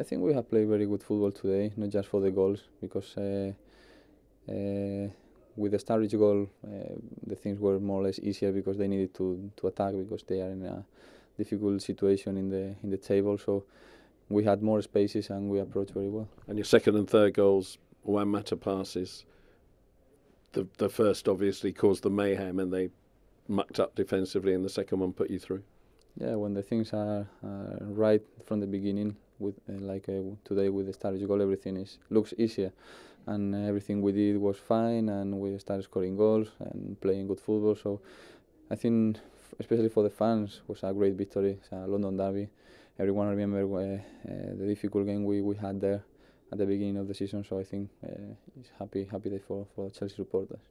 I think we have played very good football today, not just for the goals, because uh, uh, with the Starridge goal, uh, the things were more or less easier because they needed to, to attack because they are in a difficult situation in the in the table. So we had more spaces and we approached very well. And your second and third goals, one matter passes. The the first obviously caused the mayhem, and they mucked up defensively, and the second one put you through. Yeah, when the things are, are right from the beginning, with uh, like uh, today with the Stars goal, everything is looks easier, and uh, everything we did was fine, and we started scoring goals and playing good football. So I think, especially for the fans, was a great victory. a London derby. Everyone remember uh, uh, the difficult game we, we had there at the beginning of the season. So I think it's happy happy day for for Chelsea supporters.